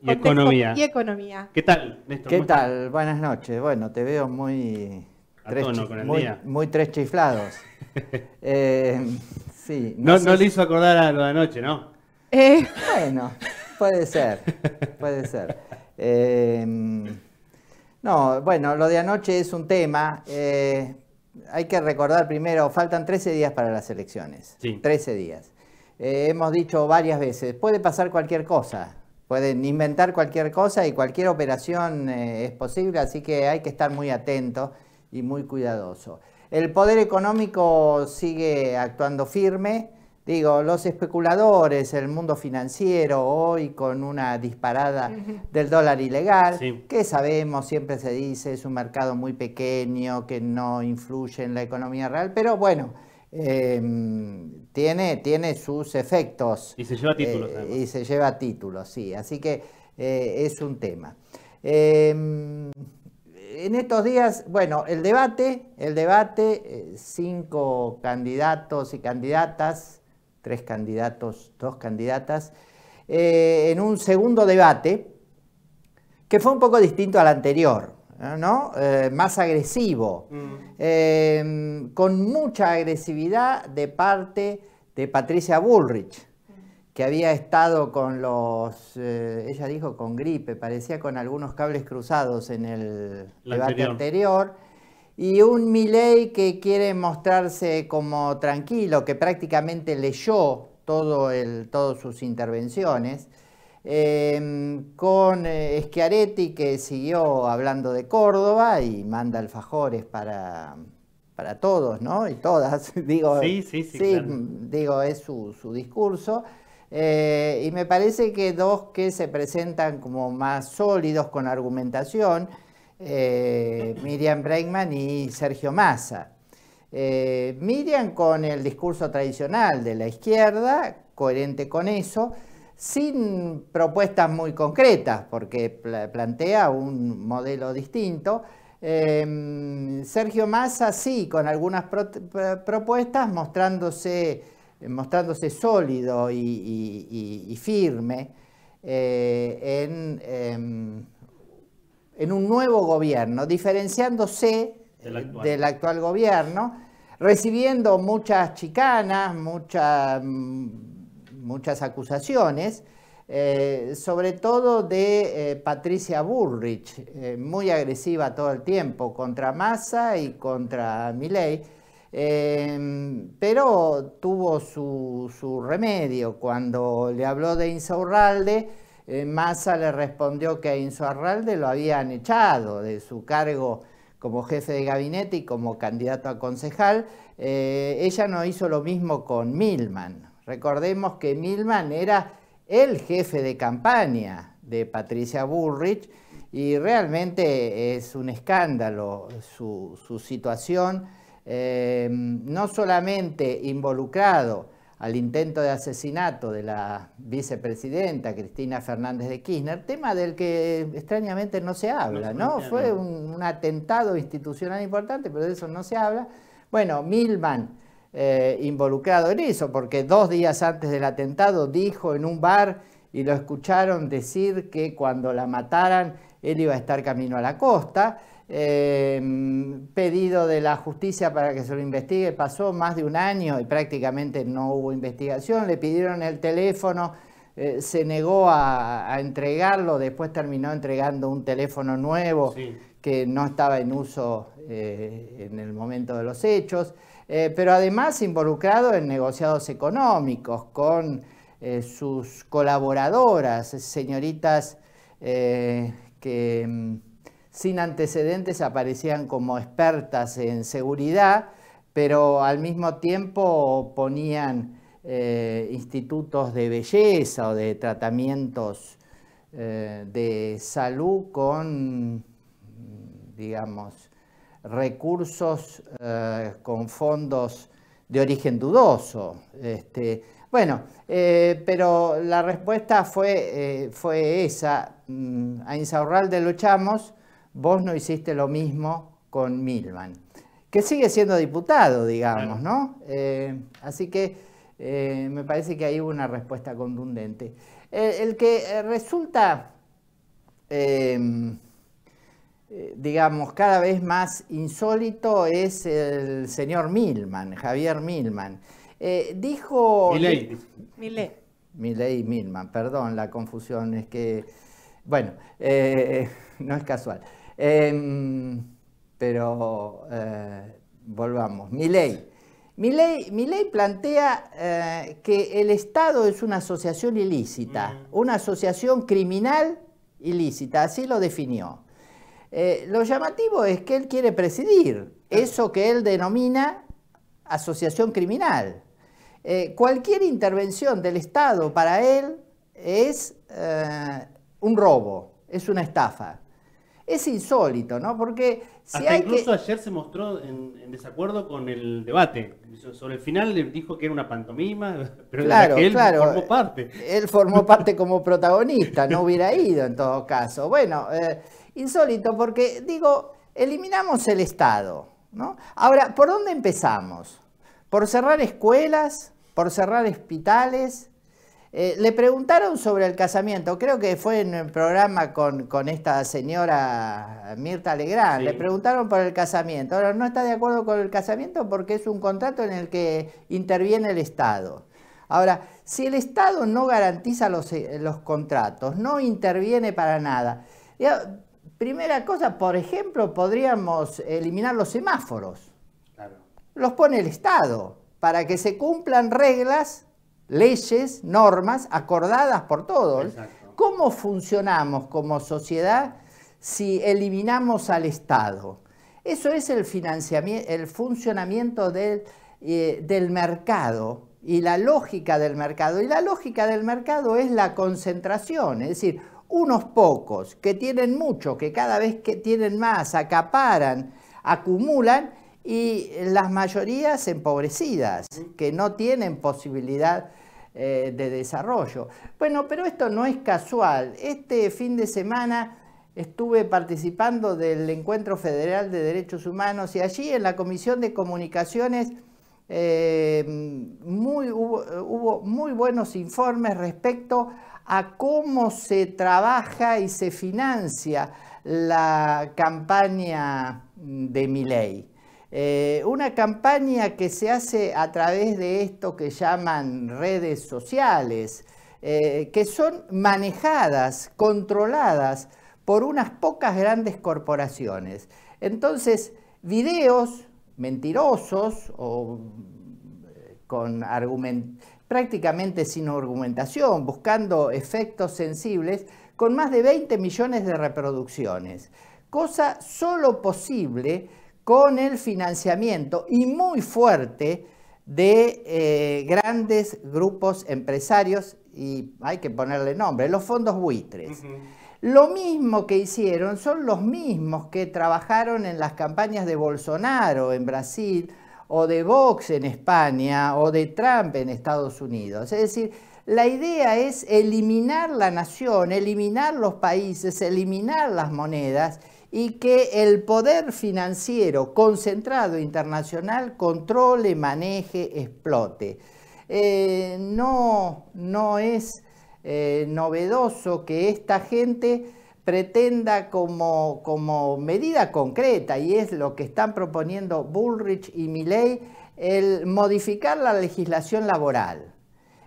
Y economía. ¿Qué tal, Néstor? ¿Qué tal? Buenas noches. Bueno, te veo muy... tres, muy, tres chiflados. Eh, no, le hizo acordar a lo de anoche, ¿no? Eh. Bueno, puede ser, puede ser. Em, no, bueno, lo de anoche es un tema. Eh, hay que recordar primero, faltan 13 días para las elecciones. 13 días. hemos dicho varias veces, puede pasar cualquier cosa. Pueden inventar cualquier cosa y cualquier operación eh, es posible, así que hay que estar muy atento y muy cuidadoso. El poder económico sigue actuando firme. Digo, los especuladores, el mundo financiero, hoy con una disparada del dólar ilegal, que sabemos, siempre se dice, es un mercado muy pequeño, que no influye en la economía real, pero bueno, Em, tiene, tiene sus efectos. Y se lleva títulos. Eh, y se lleva títulos, sí. Así que eh, es un tema. Em, en estos días, bueno, el debate, el debate, eh, cinco candidatos y candidatas, tres candidatos, dos candidatas, en un segundo debate que fue un poco distinto al anterior. ¿no? Eh, más agresivo, mm. em, con mucha agresividad de parte de Patricia Bullrich, que había estado con los, eh, ella dijo con gripe, parecía con algunos cables cruzados en el debate anterior. y un Milley que quiere mostrarse como tranquilo, que prácticamente leyó todo todas sus intervenciones. Em, con eh, Schiaretti que siguió hablando de Córdoba y manda alfajores para, para todos, ¿no? Y todas, digo, sí, sí, digo, es su, discurso. Eh, y me parece que dos que se presentan como más sólidos con argumentación, eh, Miriam Breitman y Sergio Massa. Miriam con el discurso tradicional de la izquierda, coherente con eso, sin propuestas muy concretas, porque plantea un modelo distinto. Em, Sergio Massa sí, con algunas propuestas, mostrándose, mostrándose sólido y, firme eh, em, en, un nuevo gobierno, diferenciándose del eh, actual gobierno, recibiendo muchas chicanas, muchas mm, muchas acusaciones, eh, sobre todo de eh, Patricia Burrich, eh, muy agresiva todo el tiempo contra Massa y contra Milley, em, pero tuvo su, remedio. Cuando le habló de Insaurralde, Massa le respondió que a Insaurralde lo habían echado de su cargo como jefe de gabinete y como candidato a concejal. ella no hizo lo mismo con Milman. Recordemos que Milman era el jefe de campaña de Patricia Bullrich y realmente es un escándalo su, situación, eh, no solamente involucrado al intento de asesinato de la vicepresidenta Cristina Fernández de Kirchner, tema del que extrañamente no se habla, ¿no? Fue un, un atentado institucional importante, pero de eso no se habla. Bueno, Milman eh, involucrado en eso, porque dos días antes del atentado dijo en un bar y lo escucharon decir que cuando la mataran él iba a estar camino a la costa. Eh, pedido de la justicia para que se lo investigue, pasó más de un año y prácticamente no hubo investigación, le pidieron el teléfono, eh, se negó a, entregarlo, después terminó entregando un teléfono nuevo que no estaba en uso en el momento de los hechos. Eh, pero además involucrado en negociados económicos con eh, sus colaboradoras, señoritas eh, que mm, sin antecedentes aparecían como expertas en seguridad, pero al mismo tiempo ponían institutos de belleza o de tratamientos de salud con, digamos, recursos eh, con fondos de origen dudoso. Este, bueno, eh, pero la respuesta fue, eh, fue esa. Mm, a Insaurralde de Luchamos, vos no hiciste lo mismo con Milman, que sigue siendo diputado, digamos, ¿no? así que me parece que hay una respuesta contundente. El, que resulta... Eh, digamos, cada vez más insólito es el señor Milman, Javier Milman. Eh, dijo... Milei. Milman, perdón, la confusión es que... Bueno, eh, no es casual. Em, pero volvamos. Milé mi plantea que el Estado es una asociación ilícita, mm. una asociación criminal ilícita, así lo definió. Eh, lo llamativo es que él quiere presidir eso que él denomina asociación criminal. Eh, cualquier intervención del Estado para él es eh, un robo, es una estafa es insólito, ¿no? Porque si Hasta incluso ayer se mostró en, desacuerdo con el debate. Sobre el final dijo que era una pantomima, pero claro, él formó parte. Él formó parte como protagonista, no hubiera ido en todo caso. Bueno, eh, insólito porque, digo, eliminamos el Estado, ¿no? Ahora, ¿por dónde empezamos? ¿Por cerrar escuelas? ¿Por cerrar hospitales? Eh, le preguntaron sobre el casamiento, creo que fue en el programa con, esta señora Mirta Legrand, le preguntaron por el casamiento. Ahora, no está de acuerdo con el casamiento porque es un contrato en el que interviene el Estado. Ahora, si el Estado no garantiza los, eh, contratos, no interviene para nada, primera cosa, por ejemplo, podríamos eliminar los semáforos. Los pone el Estado para que se cumplan reglas leyes, normas acordadas por todos. ¿Cómo funcionamos como sociedad si eliminamos al Estado? Eso es el, financiamiento, el funcionamiento eh, del mercado y la lógica del mercado. Y la lógica del mercado es la concentración, es decir, unos pocos que tienen mucho, que cada vez que tienen más, acaparan, acumulan y las mayorías empobrecidas, que no tienen posibilidad eh, de desarrollo. Bueno, pero esto no es casual. Este fin de semana estuve participando del Encuentro Federal de Derechos Humanos y allí en la Comisión de Comunicaciones eh, hubo, hubo muy buenos informes respecto a cómo se trabaja y se financia la campaña de mi ley. Eh, una campaña que se hace a través de esto que llaman redes sociales, eh, que son manejadas, controladas por unas pocas grandes corporaciones. Entonces, videos mentirosos o eh, con prácticamente sin argumentación, buscando efectos sensibles, con más de 20 millones de reproducciones, cosa solo posible con el financiamiento y muy fuerte de eh, grandes grupos empresarios y hay que ponerle nombre, los fondos buitres. Lo mismo que hicieron son los mismos que trabajaron en las campañas de Bolsonaro en Brasil, o de Vox en España o de Trump en Estados Unidos. Es decir, la idea es eliminar la nación, eliminar los países, eliminar las monedas y que el poder financiero concentrado internacional controle, maneje, explote. Eh, no, no es eh, novedoso que esta gente pretenda como, medida concreta, y es lo que están proponiendo Bullrich y Milley, el modificar la legislación laboral.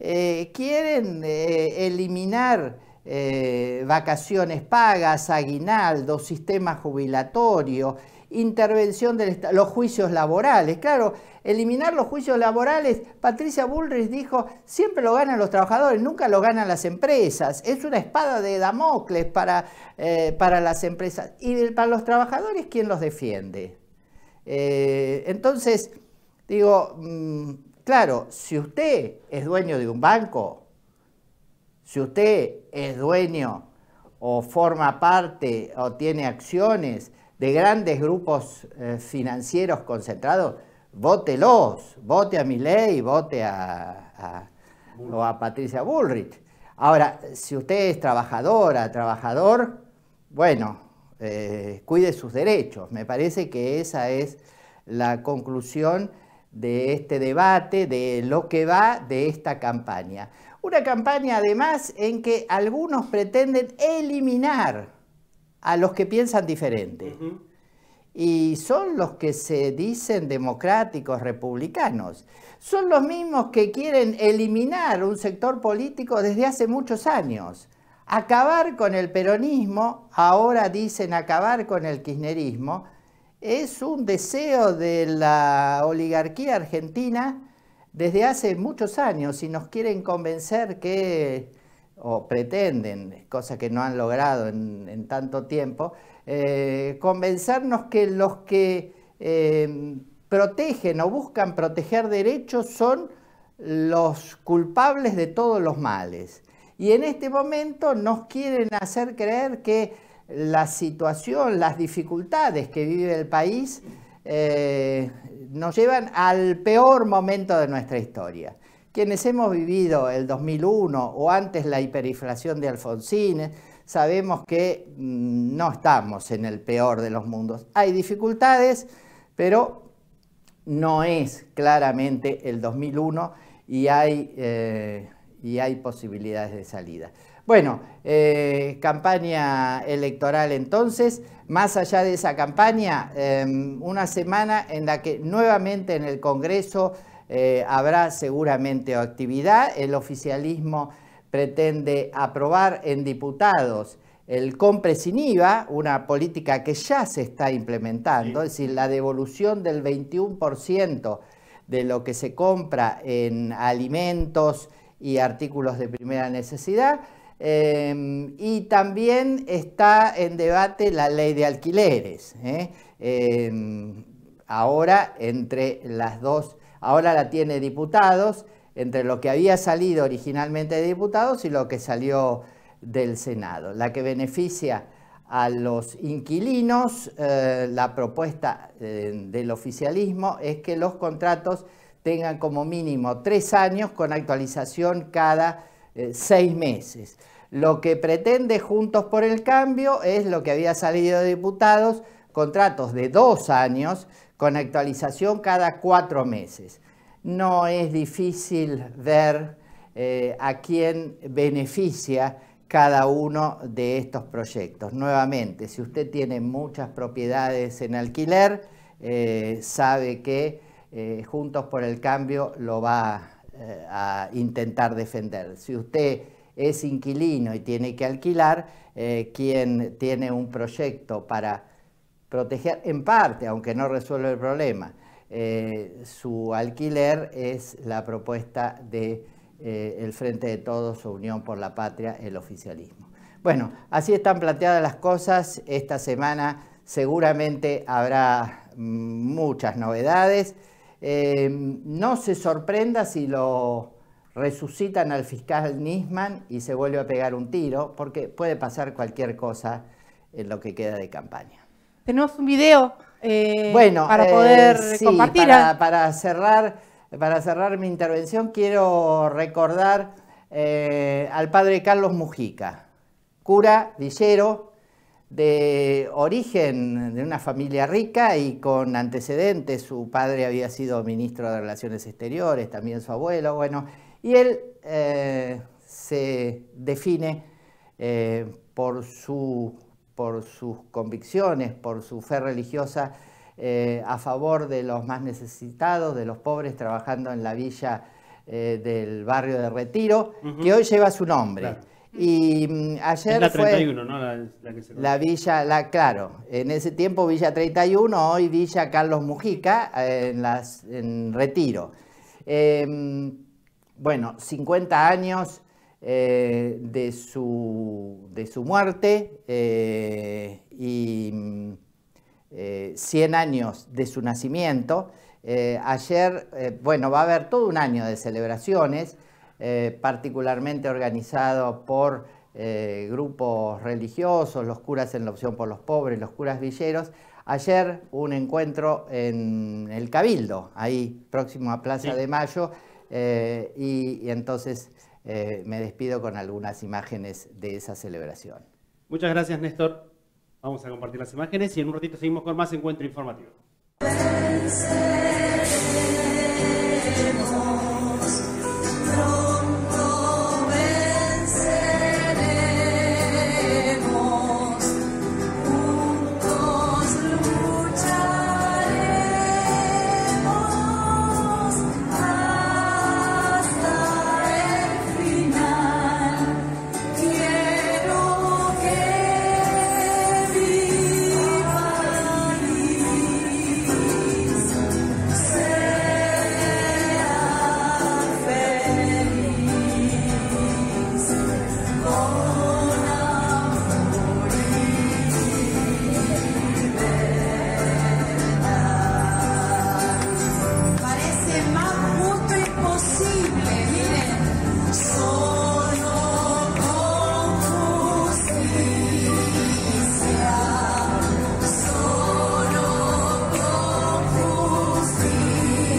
Eh, quieren eh, eliminar eh, vacaciones pagas, aguinaldo sistema jubilatorio, intervención de los juicios laborales. Claro, eliminar los juicios laborales, Patricia Bullrich dijo, siempre lo ganan los trabajadores, nunca lo ganan las empresas. Es una espada de Damocles para, eh, para las empresas. ¿Y para los trabajadores quién los defiende? Eh, entonces, digo, mm, claro, si usted es dueño de un banco, si usted es dueño o forma parte o tiene acciones, de grandes grupos eh, financieros concentrados, vótelos, vote a Milley, vote a, a, a Patricia Bullrich. Ahora, si usted es trabajadora, trabajador, bueno, eh, cuide sus derechos. Me parece que esa es la conclusión de este debate, de lo que va de esta campaña. Una campaña además en que algunos pretenden eliminar a los que piensan diferente. Y son los que se dicen democráticos, republicanos. Son los mismos que quieren eliminar un sector político desde hace muchos años. Acabar con el peronismo, ahora dicen acabar con el kirchnerismo, es un deseo de la oligarquía argentina desde hace muchos años y nos quieren convencer que o pretenden, cosa que no han logrado en, tanto tiempo, eh, convencernos que los que em, protegen o buscan proteger derechos son los culpables de todos los males. Y en este momento nos quieren hacer creer que la situación, las dificultades que vive el país eh, nos llevan al peor momento de nuestra historia. Quienes hemos vivido el 2001 o antes la hiperinflación de Alfonsín, sabemos que mm, no estamos en el peor de los mundos. Hay dificultades, pero no es claramente el 2001 y hay, eh, y hay posibilidades de salida. Bueno, eh, campaña electoral entonces, más allá de esa campaña, em, una semana en la que nuevamente en el Congreso eh, habrá seguramente actividad. El oficialismo pretende aprobar en diputados el compre sin IVA, una política que ya se está implementando, es decir, la devolución del 21% de lo que se compra en alimentos y artículos de primera necesidad. Eh, y también está en debate la ley de alquileres. ¿eh? ahora, entre las dos ahora la tiene diputados, entre lo que había salido originalmente de diputados y lo que salió del Senado. La que beneficia a los inquilinos, eh, la propuesta eh, del oficialismo es que los contratos tengan como mínimo tres años con actualización cada eh, seis meses. Lo que pretende Juntos por el Cambio es lo que había salido de diputados, contratos de dos años con actualización cada cuatro meses. No es difícil ver eh, a quién beneficia cada uno de estos proyectos. Nuevamente, si usted tiene muchas propiedades en alquiler, eh, sabe que eh, Juntos por el Cambio lo va a intentar defender. Si usted es inquilino y tiene que alquilar, quien tiene un proyecto para proteger en parte, aunque no resuelve el problema. Eh, su alquiler es la propuesta de eh, el Frente de Todos, Unión por la Patria, el oficialismo. Bueno, así están planteadas las cosas. Esta semana seguramente habrá mm, muchas novedades. Eh, no se sorprenda si lo resucitan al fiscal Nisman y se vuelve a pegar un tiro, porque puede pasar cualquier cosa en lo que queda de campaña. Tenemos un video eh, bueno, para eh, poder compartir. ¿ah? Para, cerrar, para cerrar mi intervención, quiero recordar eh, al padre Carlos Mujica, cura villero de origen de una familia rica y con antecedentes. Su padre había sido ministro de Relaciones Exteriores, también su abuelo, bueno, y él se define por su por sus convicciones, por su fe religiosa eh, a favor de los más necesitados, de los pobres, trabajando en la villa eh, del barrio de Retiro, que hoy lleva su nombre. Y mm, ayer la 31, ¿no? La, que se la, villa, claro, en ese tiempo Villa 31, hoy Villa Carlos Mujica, eh, en, las, en Retiro. Mm, bueno, 50 años eh, de, su, de, su, muerte eh, y 100 mm, eh, años de su nacimiento. ayer, bueno, va a haber todo un año de celebraciones, particularmente organizado por grupos religiosos, los curas en la opción por los pobres, los curas villeros, Ayer un encuentro en el Cabildo, ahí próximo a Plaza de Mayo, y, entonces eh, me despido con algunas imágenes de esa celebración. Muchas gracias, Néstor. Vamos a compartir las imágenes y en un ratito seguimos con más encuentro informativo.